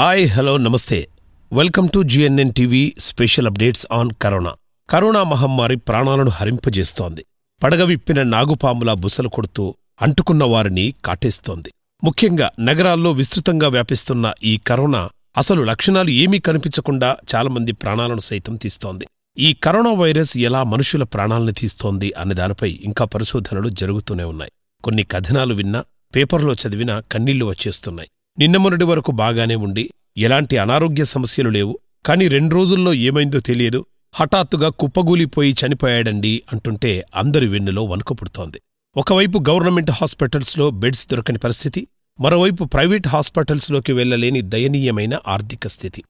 hi hello నమస్తే welcome to GNN TV special updates on corona corona మహమ్మారి ప్రాణాలను హరింపజేస్తోంది పడగ విప్పిన నాగుపాముల బుసలు కొడుతూ అంటుకున్న వారిని కాటేస్తోంది ముఖ్యంగా నగరాల్లో విస్తృతంగా వ్యాపిస్తున్న ఈ కరోనా అసలు లక్షణాలు ఏమీ కనిపించకుండా చాలామంది ప్రాణాలను సైతం తీస్తోంది ఈ కరోనా వైరస్ ఎలా మనుషుల ప్రాణాలను తీస్తోంది అనే దానిపై ఇంకా పరిశోధనలు జరుగుతూనే ఉన్నాయి కొన్ని కథనాలు విన్నా పేపర్లో చదివినా కన్నీళ్లు వచ్చేస్తున్నాయి నిన్న మొన్నటి వరకు బాగానే ఉండి ఎలాంటి అనారోగ్య సమస్యలు లేవు కాని రెండు రోజుల్లో ఏమైందో తెలియదు హఠాత్తుగా కుప్పగూలిపోయి చనిపోయాడండి అంటుంటే అందరి వెన్నులో వణుకు పుడుతోంది ఒకవైపు గవర్నమెంట్ హాస్పిటల్స్లో బెడ్స్ దొరకని పరిస్థితి మరోవైపు ప్రైవేట్ హాస్పిటల్స్లోకి వెళ్లలేని దయనీయమైన ఆర్థిక స్థితి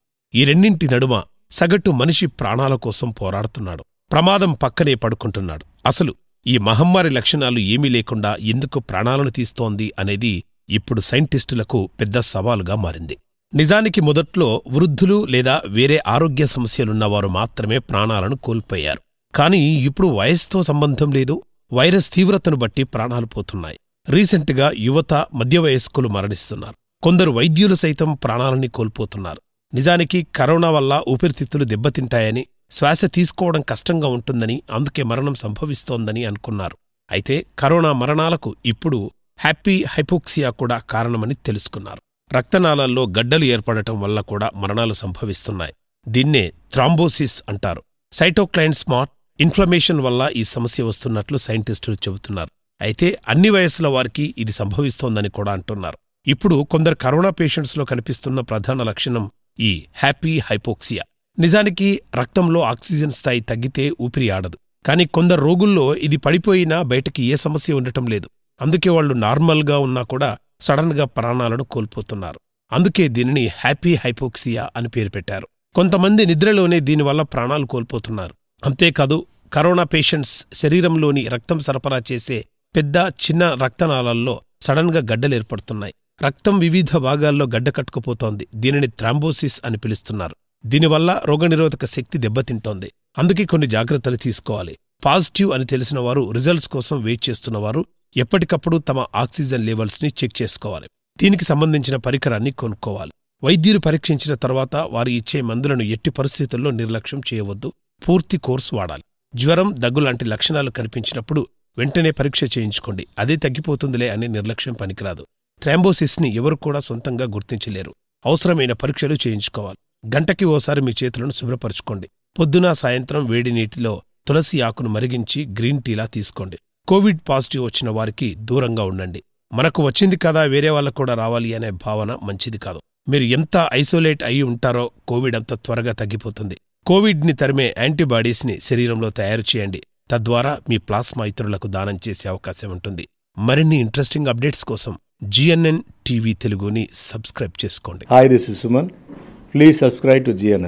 ఈ రెండింటి నడుమ సగటు మనిషి ప్రాణాల కోసం పోరాడుతున్నాడు ప్రమాదం పక్కనే పడుకుంటున్నాడు అసలు ఈ మహమ్మారి లక్షణాలు ఏమీ లేకుండా ఎందుకు ప్రాణాలను తీస్తోంది అనేది ఇప్పుడు సైంటిస్టులకు పెద్ద సవాలుగా మారింది నిజానికి మొదట్లో వృద్ధులు లేదా వేరే ఆరోగ్య సమస్యలున్నవారు మాత్రమే ప్రాణాలను కోల్పోయారు కానీ ఇప్పుడు వయస్సుతో సంబంధం లేదు వైరస్ తీవ్రతను బట్టి ప్రాణాలు పోతున్నాయి రీసెంట్గా యువత మధ్యవయస్కులు మరణిస్తున్నారు కొందరు వైద్యులు సైతం ప్రాణాలని కోల్పోతున్నారు నిజానికి కరోనా వల్ల ఊపిరితిత్తులు దెబ్బతింటాయని శ్వాస తీసుకోవడం కష్టంగా ఉంటుందని అందుకే మరణం సంభవిస్తోందని అనుకున్నారు అయితే కరోనా మరణాలకు ఇప్పుడు హ్యాపీ హైపోక్సియా కూడా కారణమని తెలుసుకున్నారు రక్తనాళాల్లో గడ్డలు ఏర్పడటం వల్ల కూడా మరణాలు సంభవిస్తున్నాయి దీన్నే థ్రాంబోసిస్ అంటారు సైటోక్లైన్ స్మార్ట్ ఇన్ఫ్లమేషన్ వల్ల ఈ సమస్య వస్తున్నట్లు సైంటిస్టులు చెబుతున్నారు అయితే అన్ని వయస్సుల వారికి ఇది సంభవిస్తోందని కూడా అంటున్నారు ఇప్పుడు కొందరు కరోనా పేషెంట్స్లో కనిపిస్తున్న ప్రధాన లక్షణం ఈ హ్యాపీ హైపోక్సియా నిజానికి రక్తంలో ఆక్సిజన్ స్థాయి తగ్గితే ఊపిరి ఆడదు కానీ కొందరు రోగుల్లో ఇది పడిపోయినా బయటకి ఏ సమస్య ఉండటం లేదు అందుకే వాళ్ళు నార్మల్గా ఉన్నా కూడా సడన్గా ప్రాణాలను కోల్పోతున్నారు అందుకే దీనిని హ్యాపీ హైపోక్సియా అని పేరు పెట్టారు కొంతమంది నిద్రలోనే దీనివల్ల ప్రాణాలు కోల్పోతున్నారు అంతేకాదు కరోనా పేషెంట్స్ శరీరంలోని రక్తం సరఫరా చేసే పెద్ద చిన్న రక్తనాళాల్లో సడన్గా గడ్డలేర్పడుతున్నాయి రక్తం వివిధ భాగాల్లో గడ్డ కట్టుకుపోతోంది దీనిని థ్రాంబోసిస్ అని పిలుస్తున్నారు దీనివల్ల రోగనిరోధక శక్తి దెబ్బతింటోంది అందుకే కొన్ని జాగ్రత్తలు తీసుకోవాలి పాజిటివ్ అని తెలిసిన వారు రిజల్ట్స్ కోసం వెయిట్ చేస్తున్నవారు ఎప్పటికప్పుడు తమ ఆక్సిజన్ లెవెల్స్ని చెక్ చేసుకోవాలి దీనికి సంబంధించిన పరికరాన్ని కొనుక్కోవాలి వైద్యులు పరీక్షించిన తర్వాత వారు ఇచ్చే మందులను ఎట్టి పరిస్థితుల్లో నిర్లక్ష్యం చేయవద్దు పూర్తి కోర్సు వాడాలి జ్వరం దగ్గు లాంటి లక్షణాలు కనిపించినప్పుడు వెంటనే పరీక్ష చేయించుకోండి అదే తగ్గిపోతుందిలే అనే నిర్లక్ష్యం పనికిరాదు ని ఎవరు కూడా సొంతంగా గుర్తించలేరు అవసరమైన పరీక్షలు చేయించుకోవాలి గంటకి ఓసారి మీ చేతులను శుభ్రపరచుకోండి పొద్దున సాయంత్రం వేడి నీటిలో తులసి ఆకును మరిగించి గ్రీన్ టీలా తీసుకోండి కోవిడ్ పాజిటివ్ వచ్చిన వారికి దూరంగా ఉండండి మనకు వచ్చింది కదా వేరే వాళ్ళకు కూడా రావాలి అనే భావన మంచిది కాదు మీరు ఎంత ఐసోలేట్ అయి ఉంటారో కోవిడ్ అంత త్వరగా తగ్గిపోతుంది కోవిడ్ని తరిమే యాంటీబాడీస్ని శరీరంలో తయారు చేయండి తద్వారా మీ ప్లాస్మా ఇతరులకు దానం చేసే అవకాశం ఉంటుంది మరిన్ని ఇంట్రెస్టింగ్ అప్డేట్స్ కోసం జిఎన్ఎన్ టీవీ తెలుగుని సబ్స్క్రైబ్ చేసుకోండి hi this is Suman please subscribe to GNN